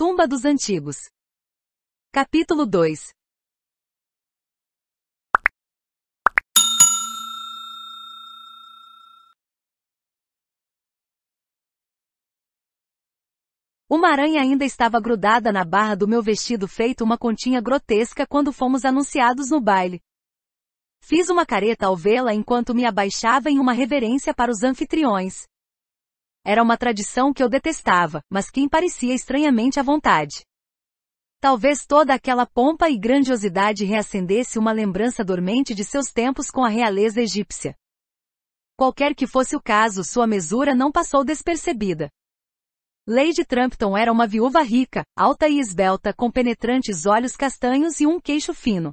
Tumba dos Antigos. Capítulo 2 Uma aranha ainda estava grudada na barra do meu vestido feito uma continha grotesca quando fomos anunciados no baile. Fiz uma careta ao vê-la enquanto me abaixava em uma reverência para os anfitriões. Era uma tradição que eu detestava, mas que parecia estranhamente à vontade. Talvez toda aquela pompa e grandiosidade reacendesse uma lembrança dormente de seus tempos com a realeza egípcia. Qualquer que fosse o caso, sua mesura não passou despercebida. Lady Trampton era uma viúva rica, alta e esbelta, com penetrantes olhos castanhos e um queixo fino.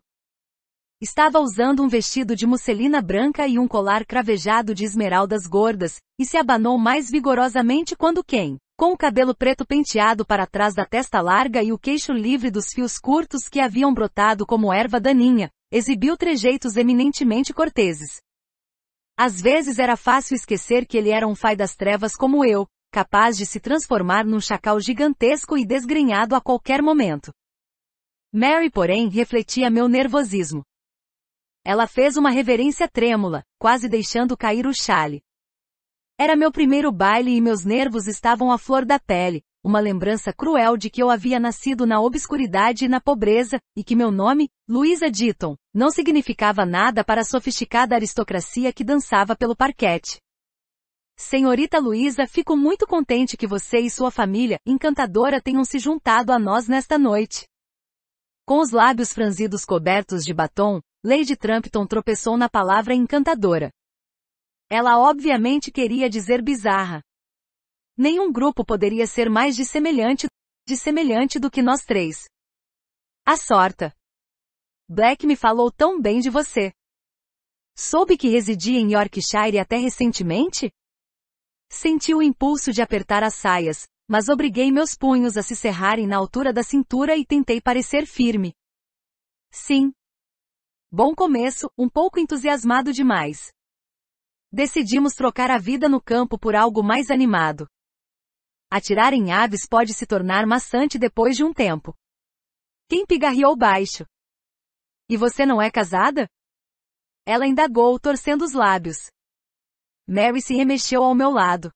Estava usando um vestido de musselina branca e um colar cravejado de esmeraldas gordas, e se abanou mais vigorosamente quando quem, com o cabelo preto penteado para trás da testa larga e o queixo livre dos fios curtos que haviam brotado como erva daninha, exibiu trejeitos eminentemente corteses. Às vezes era fácil esquecer que ele era um fai das trevas como eu, capaz de se transformar num chacal gigantesco e desgrenhado a qualquer momento. Mary, porém, refletia meu nervosismo. Ela fez uma reverência trêmula, quase deixando cair o chale. Era meu primeiro baile e meus nervos estavam à flor da pele, uma lembrança cruel de que eu havia nascido na obscuridade e na pobreza, e que meu nome, Luisa Ditton, não significava nada para a sofisticada aristocracia que dançava pelo parquete. Senhorita Luísa, fico muito contente que você e sua família, encantadora, tenham se juntado a nós nesta noite. Com os lábios franzidos cobertos de batom, Lady Trumpton tropeçou na palavra encantadora. Ela obviamente queria dizer bizarra. Nenhum grupo poderia ser mais dissemelhante, dissemelhante do que nós três. A sorta. Black me falou tão bem de você. Soube que residia em Yorkshire até recentemente? Senti o impulso de apertar as saias, mas obriguei meus punhos a se cerrarem na altura da cintura e tentei parecer firme. Sim, Bom começo, um pouco entusiasmado demais. Decidimos trocar a vida no campo por algo mais animado. Atirar em aves pode se tornar maçante depois de um tempo. Quem pigarreou baixo? E você não é casada? Ela indagou, torcendo os lábios. Mary se remexeu ao meu lado.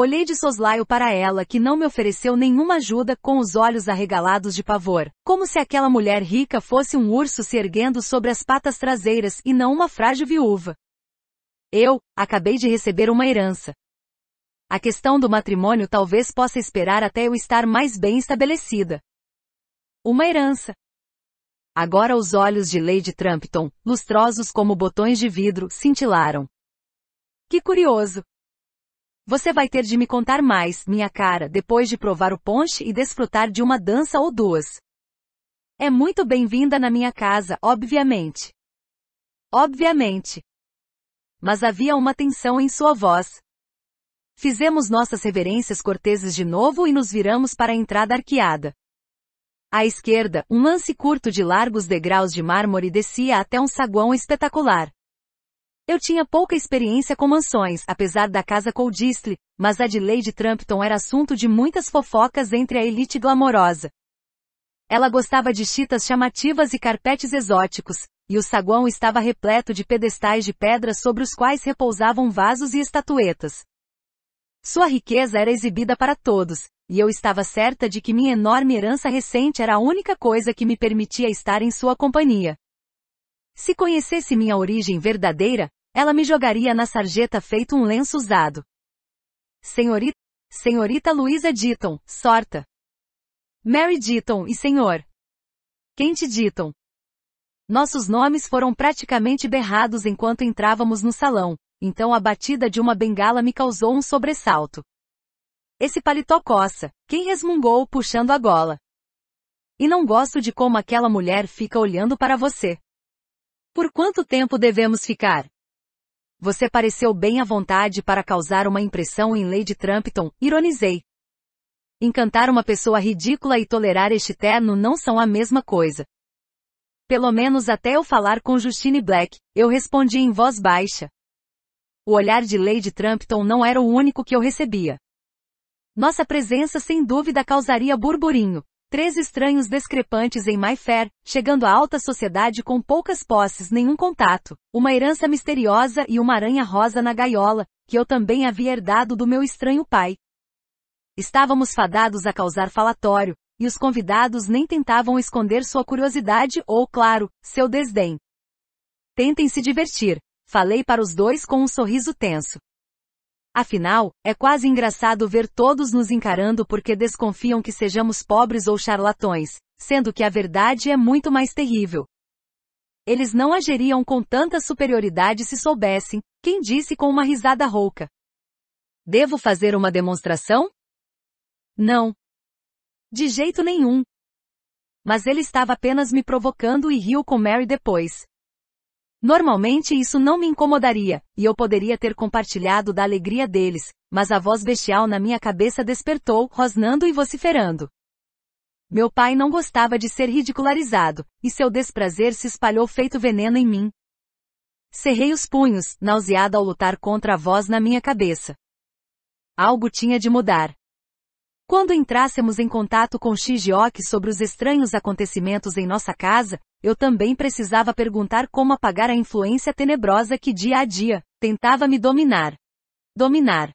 Olhei de soslaio para ela que não me ofereceu nenhuma ajuda com os olhos arregalados de pavor, como se aquela mulher rica fosse um urso se erguendo sobre as patas traseiras e não uma frágil viúva. Eu, acabei de receber uma herança. A questão do matrimônio talvez possa esperar até eu estar mais bem estabelecida. Uma herança. Agora os olhos de Lady Trampton, lustrosos como botões de vidro, cintilaram. Que curioso, você vai ter de me contar mais, minha cara, depois de provar o ponche e desfrutar de uma dança ou duas. É muito bem-vinda na minha casa, obviamente. Obviamente. Mas havia uma tensão em sua voz. Fizemos nossas reverências corteses de novo e nos viramos para a entrada arqueada. À esquerda, um lance curto de largos degraus de mármore descia até um saguão espetacular. Eu tinha pouca experiência com mansões, apesar da casa Coldistle, mas a de Lady Trumpton era assunto de muitas fofocas entre a elite glamorosa. Ela gostava de chitas chamativas e carpetes exóticos, e o saguão estava repleto de pedestais de pedra sobre os quais repousavam vasos e estatuetas. Sua riqueza era exibida para todos, e eu estava certa de que minha enorme herança recente era a única coisa que me permitia estar em sua companhia. Se conhecesse minha origem verdadeira, ela me jogaria na sarjeta feito um lenço usado. Senhorita, senhorita Luísa Ditton, sorta. Mary Ditton e senhor. Kent Ditton. Nossos nomes foram praticamente berrados enquanto entrávamos no salão, então a batida de uma bengala me causou um sobressalto. Esse paletó coça, quem resmungou puxando a gola. E não gosto de como aquela mulher fica olhando para você. Por quanto tempo devemos ficar? Você pareceu bem à vontade para causar uma impressão em Lady Trumpton, ironizei. Encantar uma pessoa ridícula e tolerar este terno não são a mesma coisa. Pelo menos até eu falar com Justine Black, eu respondi em voz baixa. O olhar de Lady Trumpton não era o único que eu recebia. Nossa presença sem dúvida causaria burburinho. Três estranhos discrepantes em Mayfair, chegando à alta sociedade com poucas posses, nenhum contato, uma herança misteriosa e uma aranha rosa na gaiola, que eu também havia herdado do meu estranho pai. Estávamos fadados a causar falatório, e os convidados nem tentavam esconder sua curiosidade ou, claro, seu desdém. Tentem se divertir, falei para os dois com um sorriso tenso. Afinal, é quase engraçado ver todos nos encarando porque desconfiam que sejamos pobres ou charlatões, sendo que a verdade é muito mais terrível. Eles não agiriam com tanta superioridade se soubessem, quem disse com uma risada rouca. Devo fazer uma demonstração? Não. De jeito nenhum. Mas ele estava apenas me provocando e riu com Mary depois, Normalmente isso não me incomodaria, e eu poderia ter compartilhado da alegria deles, mas a voz bestial na minha cabeça despertou, rosnando e vociferando. Meu pai não gostava de ser ridicularizado, e seu desprazer se espalhou feito veneno em mim. Cerrei os punhos, nauseada ao lutar contra a voz na minha cabeça. Algo tinha de mudar. Quando entrássemos em contato com Shigioki sobre os estranhos acontecimentos em nossa casa, eu também precisava perguntar como apagar a influência tenebrosa que dia a dia tentava me dominar. Dominar.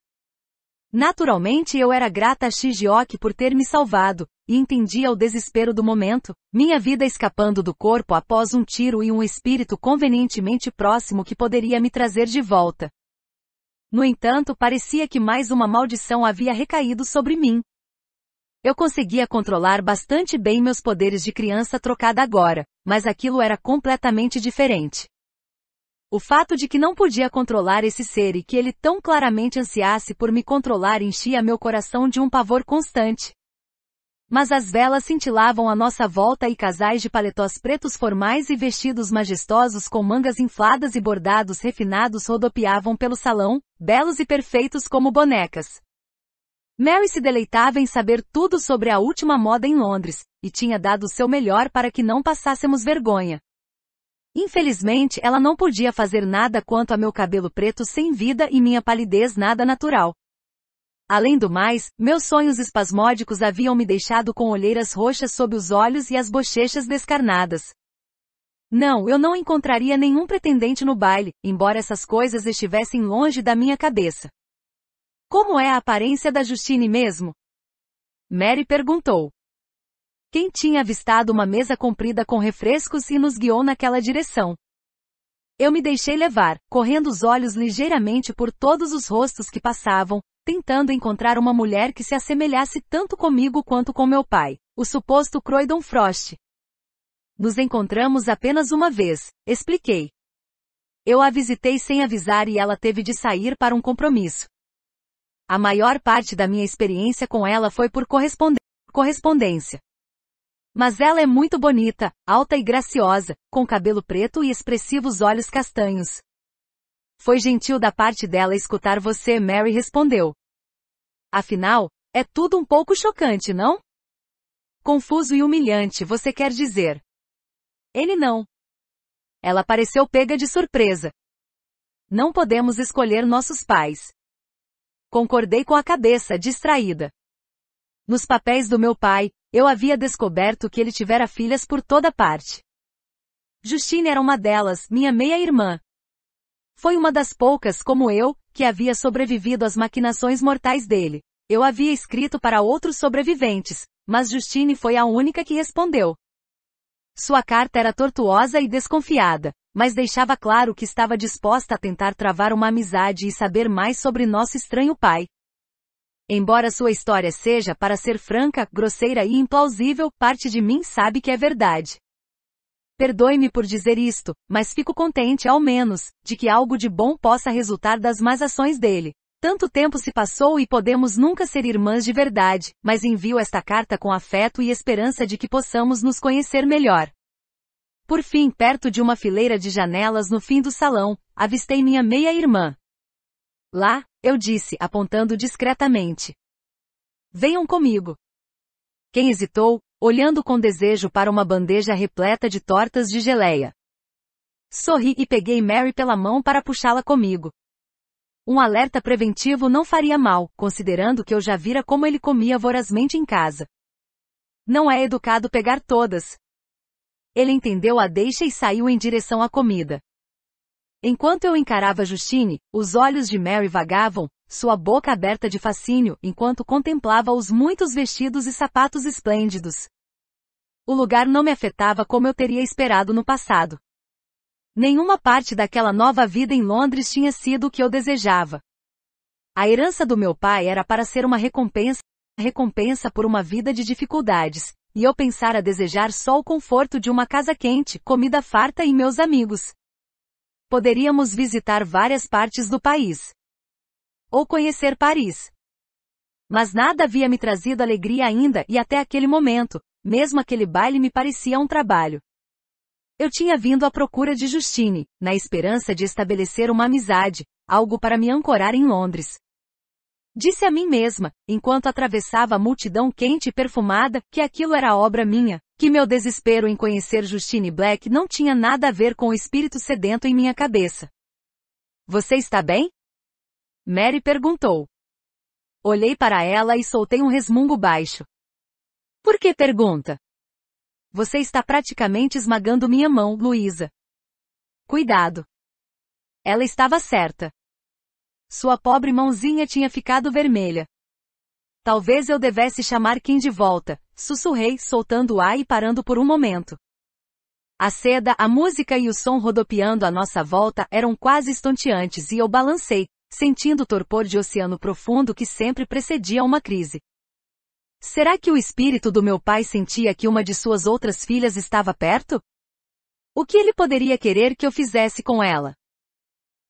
Naturalmente eu era grata a Shigioki por ter me salvado, e entendia o desespero do momento, minha vida escapando do corpo após um tiro e um espírito convenientemente próximo que poderia me trazer de volta. No entanto, parecia que mais uma maldição havia recaído sobre mim, eu conseguia controlar bastante bem meus poderes de criança trocada agora, mas aquilo era completamente diferente. O fato de que não podia controlar esse ser e que ele tão claramente ansiasse por me controlar enchia meu coração de um pavor constante. Mas as velas cintilavam à nossa volta e casais de paletós pretos formais e vestidos majestosos com mangas infladas e bordados refinados rodopiavam pelo salão, belos e perfeitos como bonecas. Mary se deleitava em saber tudo sobre a última moda em Londres, e tinha dado o seu melhor para que não passássemos vergonha. Infelizmente, ela não podia fazer nada quanto a meu cabelo preto sem vida e minha palidez nada natural. Além do mais, meus sonhos espasmódicos haviam me deixado com olheiras roxas sob os olhos e as bochechas descarnadas. Não, eu não encontraria nenhum pretendente no baile, embora essas coisas estivessem longe da minha cabeça. Como é a aparência da Justine mesmo? Mary perguntou. Quem tinha avistado uma mesa comprida com refrescos e nos guiou naquela direção. Eu me deixei levar, correndo os olhos ligeiramente por todos os rostos que passavam, tentando encontrar uma mulher que se assemelhasse tanto comigo quanto com meu pai, o suposto Croydon Frost. Nos encontramos apenas uma vez, expliquei. Eu a visitei sem avisar e ela teve de sair para um compromisso. A maior parte da minha experiência com ela foi por correspondência. Mas ela é muito bonita, alta e graciosa, com cabelo preto e expressivos olhos castanhos. Foi gentil da parte dela escutar você, Mary respondeu. Afinal, é tudo um pouco chocante, não? Confuso e humilhante, você quer dizer. Ele não. Ela pareceu pega de surpresa. Não podemos escolher nossos pais, Concordei com a cabeça, distraída. Nos papéis do meu pai, eu havia descoberto que ele tivera filhas por toda parte. Justine era uma delas, minha meia-irmã. Foi uma das poucas, como eu, que havia sobrevivido às maquinações mortais dele. Eu havia escrito para outros sobreviventes, mas Justine foi a única que respondeu. Sua carta era tortuosa e desconfiada mas deixava claro que estava disposta a tentar travar uma amizade e saber mais sobre nosso estranho pai. Embora sua história seja, para ser franca, grosseira e implausível, parte de mim sabe que é verdade. Perdoe-me por dizer isto, mas fico contente, ao menos, de que algo de bom possa resultar das más ações dele. Tanto tempo se passou e podemos nunca ser irmãs de verdade, mas envio esta carta com afeto e esperança de que possamos nos conhecer melhor. Por fim, perto de uma fileira de janelas no fim do salão, avistei minha meia-irmã. Lá, eu disse, apontando discretamente. Venham comigo. Quem hesitou, olhando com desejo para uma bandeja repleta de tortas de geleia. Sorri e peguei Mary pela mão para puxá-la comigo. Um alerta preventivo não faria mal, considerando que eu já vira como ele comia vorazmente em casa. Não é educado pegar todas, ele entendeu a deixa e saiu em direção à comida. Enquanto eu encarava Justine, os olhos de Mary vagavam, sua boca aberta de fascínio, enquanto contemplava os muitos vestidos e sapatos esplêndidos. O lugar não me afetava como eu teria esperado no passado. Nenhuma parte daquela nova vida em Londres tinha sido o que eu desejava. A herança do meu pai era para ser uma recompensa, recompensa por uma vida de dificuldades, e eu pensar a desejar só o conforto de uma casa quente, comida farta e meus amigos. Poderíamos visitar várias partes do país. Ou conhecer Paris. Mas nada havia me trazido alegria ainda e até aquele momento, mesmo aquele baile me parecia um trabalho. Eu tinha vindo à procura de Justine, na esperança de estabelecer uma amizade, algo para me ancorar em Londres. Disse a mim mesma, enquanto atravessava a multidão quente e perfumada, que aquilo era obra minha, que meu desespero em conhecer Justine Black não tinha nada a ver com o espírito sedento em minha cabeça. Você está bem? Mary perguntou. Olhei para ela e soltei um resmungo baixo. Por que pergunta? Você está praticamente esmagando minha mão, Luísa. Cuidado. Ela estava certa. Sua pobre mãozinha tinha ficado vermelha. Talvez eu devesse chamar Kim de volta, sussurrei, soltando o ar e parando por um momento. A seda, a música e o som rodopiando à nossa volta eram quase estonteantes e eu balancei, sentindo o torpor de oceano profundo que sempre precedia uma crise. Será que o espírito do meu pai sentia que uma de suas outras filhas estava perto? O que ele poderia querer que eu fizesse com ela?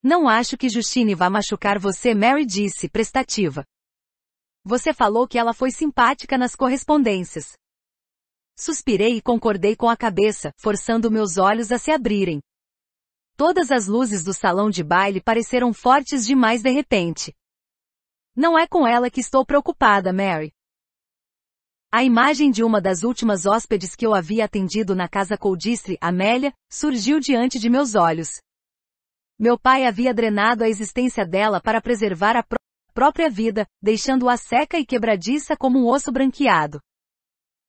Não acho que Justine vá machucar você, Mary disse, prestativa. Você falou que ela foi simpática nas correspondências. Suspirei e concordei com a cabeça, forçando meus olhos a se abrirem. Todas as luzes do salão de baile pareceram fortes demais de repente. Não é com ela que estou preocupada, Mary. A imagem de uma das últimas hóspedes que eu havia atendido na casa Coldistre, Amélia, surgiu diante de meus olhos, meu pai havia drenado a existência dela para preservar a pró própria vida, deixando-a seca e quebradiça como um osso branqueado.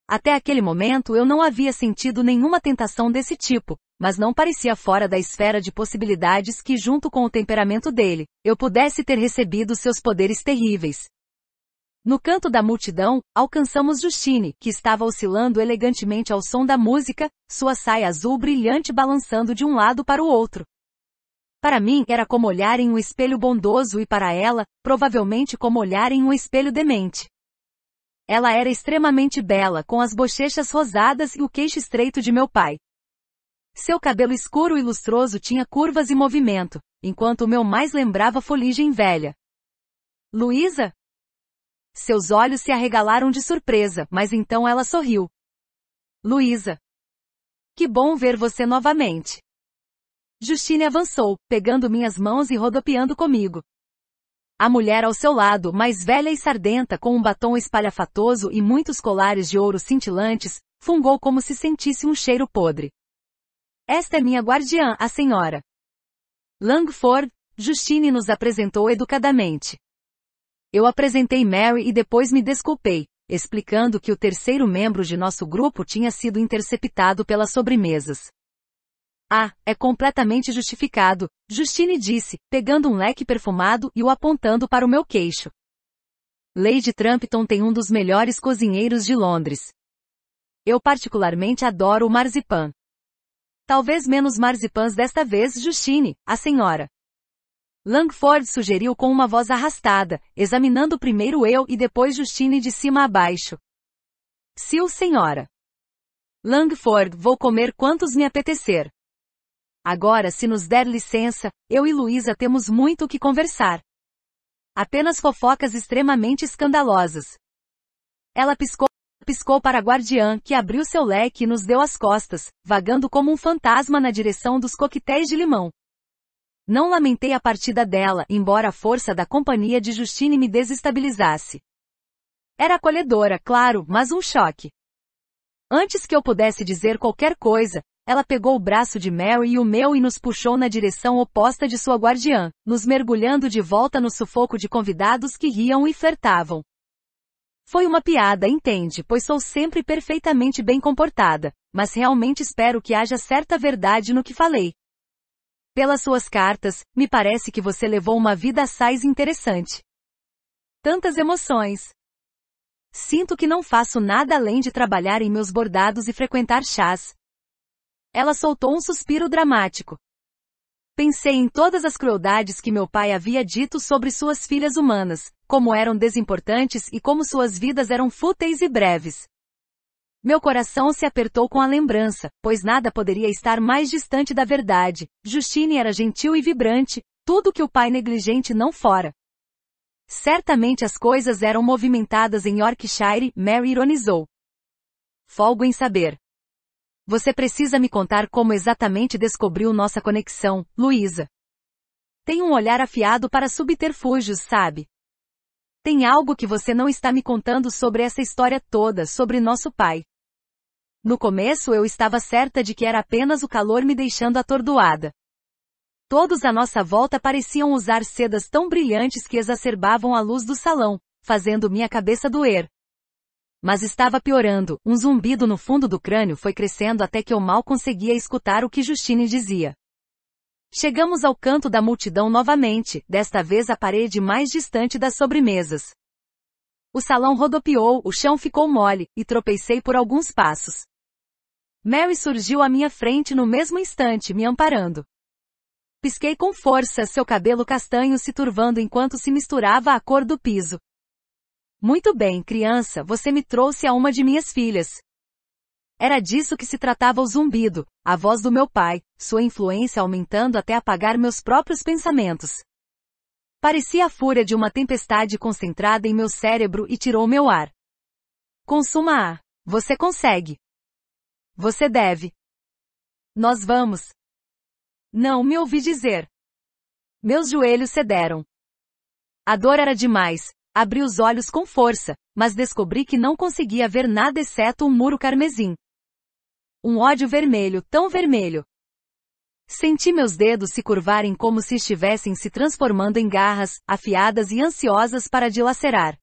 Até aquele momento eu não havia sentido nenhuma tentação desse tipo, mas não parecia fora da esfera de possibilidades que, junto com o temperamento dele, eu pudesse ter recebido seus poderes terríveis. No canto da multidão, alcançamos Justine, que estava oscilando elegantemente ao som da música, sua saia azul brilhante balançando de um lado para o outro, para mim era como olhar em um espelho bondoso e para ela, provavelmente como olhar em um espelho demente. Ela era extremamente bela, com as bochechas rosadas e o queixo estreito de meu pai. Seu cabelo escuro e lustroso tinha curvas e movimento, enquanto o meu mais lembrava foligem velha. Luísa? Seus olhos se arregalaram de surpresa, mas então ela sorriu. Luísa. Que bom ver você novamente. Justine avançou, pegando minhas mãos e rodopiando comigo. A mulher ao seu lado, mais velha e sardenta, com um batom espalhafatoso e muitos colares de ouro cintilantes, fungou como se sentisse um cheiro podre. Esta é minha guardiã, a senhora. Langford, Justine nos apresentou educadamente. Eu apresentei Mary e depois me desculpei, explicando que o terceiro membro de nosso grupo tinha sido interceptado pelas sobremesas. Ah, é completamente justificado, Justine disse, pegando um leque perfumado e o apontando para o meu queixo. Lady Trumpton tem um dos melhores cozinheiros de Londres. Eu particularmente adoro o marzipan. Talvez menos marzipãs desta vez, Justine, a senhora. Langford sugeriu com uma voz arrastada, examinando primeiro eu e depois Justine de cima a baixo. Sil, senhora. Langford, vou comer quantos me apetecer. Agora, se nos der licença, eu e Luísa temos muito o que conversar. Apenas fofocas extremamente escandalosas. Ela piscou, piscou para a guardiã, que abriu seu leque e nos deu as costas, vagando como um fantasma na direção dos coquetéis de limão. Não lamentei a partida dela, embora a força da companhia de Justine me desestabilizasse. Era acolhedora, claro, mas um choque. Antes que eu pudesse dizer qualquer coisa, ela pegou o braço de Mary e o meu e nos puxou na direção oposta de sua guardiã, nos mergulhando de volta no sufoco de convidados que riam e flertavam. Foi uma piada, entende, pois sou sempre perfeitamente bem comportada, mas realmente espero que haja certa verdade no que falei. Pelas suas cartas, me parece que você levou uma vida assaz interessante. Tantas emoções. Sinto que não faço nada além de trabalhar em meus bordados e frequentar chás, ela soltou um suspiro dramático. Pensei em todas as crueldades que meu pai havia dito sobre suas filhas humanas, como eram desimportantes e como suas vidas eram fúteis e breves. Meu coração se apertou com a lembrança, pois nada poderia estar mais distante da verdade. Justine era gentil e vibrante, tudo que o pai negligente não fora. Certamente as coisas eram movimentadas em Yorkshire, Mary ironizou. Folgo em saber. Você precisa me contar como exatamente descobriu nossa conexão, Luísa. Tem um olhar afiado para subterfúgios, sabe? Tem algo que você não está me contando sobre essa história toda, sobre nosso pai. No começo eu estava certa de que era apenas o calor me deixando atordoada. Todos à nossa volta pareciam usar sedas tão brilhantes que exacerbavam a luz do salão, fazendo minha cabeça doer. Mas estava piorando, um zumbido no fundo do crânio foi crescendo até que eu mal conseguia escutar o que Justine dizia. Chegamos ao canto da multidão novamente, desta vez a parede mais distante das sobremesas. O salão rodopiou, o chão ficou mole, e tropecei por alguns passos. Mary surgiu à minha frente no mesmo instante, me amparando. Pisquei com força, seu cabelo castanho se turvando enquanto se misturava à cor do piso. Muito bem, criança, você me trouxe a uma de minhas filhas. Era disso que se tratava o zumbido, a voz do meu pai, sua influência aumentando até apagar meus próprios pensamentos. Parecia a fúria de uma tempestade concentrada em meu cérebro e tirou meu ar. Consuma-a. Você consegue. Você deve. Nós vamos. Não me ouvi dizer. Meus joelhos cederam. A dor era demais, Abri os olhos com força, mas descobri que não conseguia ver nada exceto um muro carmesim. Um ódio vermelho, tão vermelho. Senti meus dedos se curvarem como se estivessem se transformando em garras, afiadas e ansiosas para dilacerar.